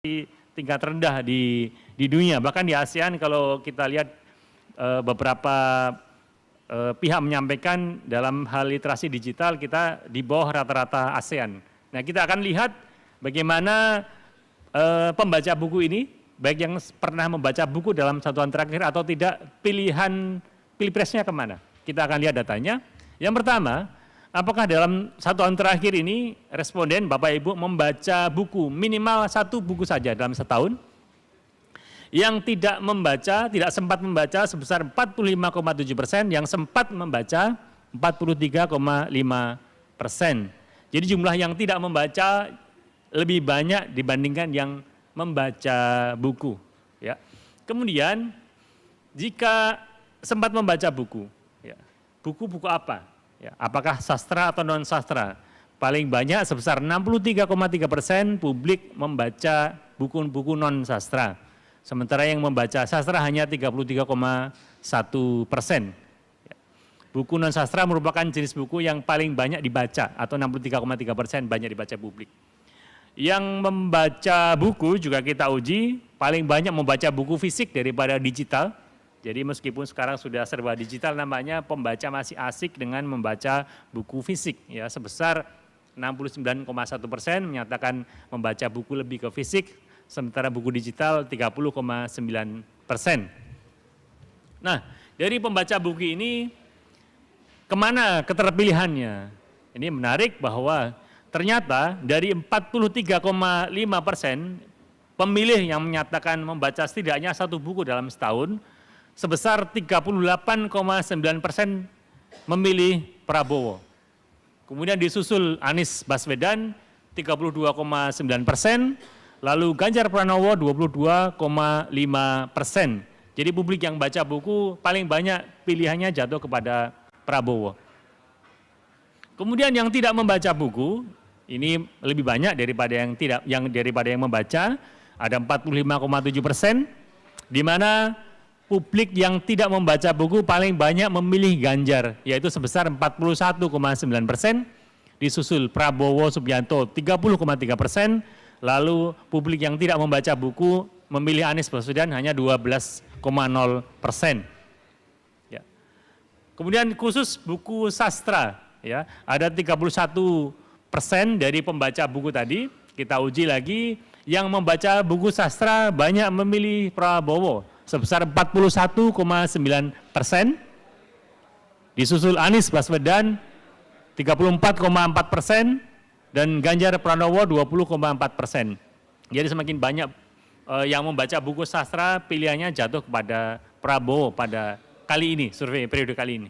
di tingkat rendah di di dunia bahkan di ASEAN kalau kita lihat e, beberapa e, pihak menyampaikan dalam hal literasi digital kita di bawah rata-rata ASEAN. Nah kita akan lihat bagaimana e, pembaca buku ini baik yang pernah membaca buku dalam satuan terakhir atau tidak pilihan pilpresnya kemana kita akan lihat datanya. Yang pertama Apakah dalam satu tahun terakhir ini responden Bapak Ibu membaca buku minimal satu buku saja dalam setahun? Yang tidak membaca, tidak sempat membaca sebesar 45,7 persen, yang sempat membaca 43,5 persen. Jadi jumlah yang tidak membaca lebih banyak dibandingkan yang membaca buku. Ya. Kemudian jika sempat membaca buku, buku ya, buku-buku apa? Ya, apakah sastra atau non sastra? Paling banyak sebesar 63,3 persen publik membaca buku-buku non sastra. Sementara yang membaca sastra hanya 33,1 persen. Ya. Buku non sastra merupakan jenis buku yang paling banyak dibaca atau 63,3 persen banyak dibaca publik. Yang membaca buku juga kita uji paling banyak membaca buku fisik daripada digital jadi meskipun sekarang sudah serba digital namanya pembaca masih asik dengan membaca buku fisik ya sebesar 69,1 persen menyatakan membaca buku lebih ke fisik sementara buku digital 30,9 persen. Nah dari pembaca buku ini kemana keterpilihannya? Ini menarik bahwa ternyata dari 43,5 persen pemilih yang menyatakan membaca setidaknya satu buku dalam setahun sebesar 38,9 persen memilih Prabowo. Kemudian disusul Anies Baswedan 32,9 persen, lalu Ganjar Pranowo 22,5 persen. Jadi publik yang baca buku paling banyak pilihannya jatuh kepada Prabowo. Kemudian yang tidak membaca buku, ini lebih banyak daripada yang tidak yang daripada yang membaca, ada 45,7 persen, di mana publik yang tidak membaca buku paling banyak memilih Ganjar, yaitu sebesar 41,9 persen, disusul Prabowo Subianto 30,3 persen, lalu publik yang tidak membaca buku memilih Anies Baswedan hanya 12,0 persen. Ya. Kemudian khusus buku sastra, ya ada 31 persen dari pembaca buku tadi, kita uji lagi, yang membaca buku sastra banyak memilih Prabowo, sebesar 41,9 persen. Disusul Anies Baswedan 34,4 persen dan Ganjar Pranowo 20,4 persen. Jadi semakin banyak uh, yang membaca buku sastra pilihannya jatuh kepada Prabowo pada kali ini, survei periode kali ini.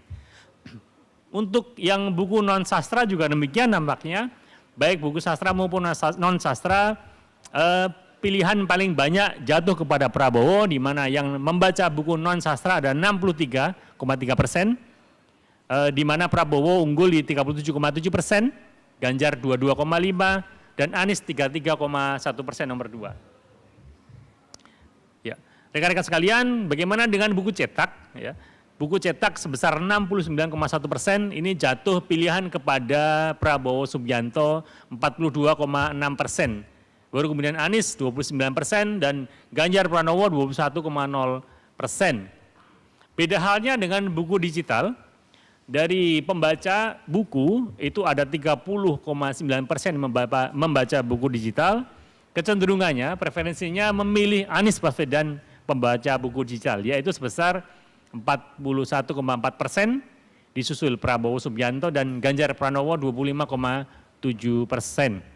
Untuk yang buku non sastra juga demikian nampaknya, baik buku sastra maupun non sastra uh, eh, pilihan paling banyak jatuh kepada Prabowo, di mana yang membaca buku non sastra ada 63,3 persen, eh, di mana Prabowo unggul di 37,7 persen, Ganjar 22,5 dan Anies 33,1 persen nomor 2. Ya, rekan-rekan sekalian, bagaimana dengan buku cetak? Ya, buku cetak sebesar 69,1 persen ini jatuh pilihan kepada Prabowo Subianto 42,6 persen Baru kemudian Anies 29 persen dan Ganjar Pranowo 21,0 persen. Beda halnya dengan buku digital, dari pembaca buku itu ada 30,9 persen membaca, buku digital. Kecenderungannya, preferensinya memilih Anies Baswedan pembaca buku digital, yaitu sebesar 41,4 persen, disusul Prabowo Subianto dan Ganjar Pranowo 25,7 persen.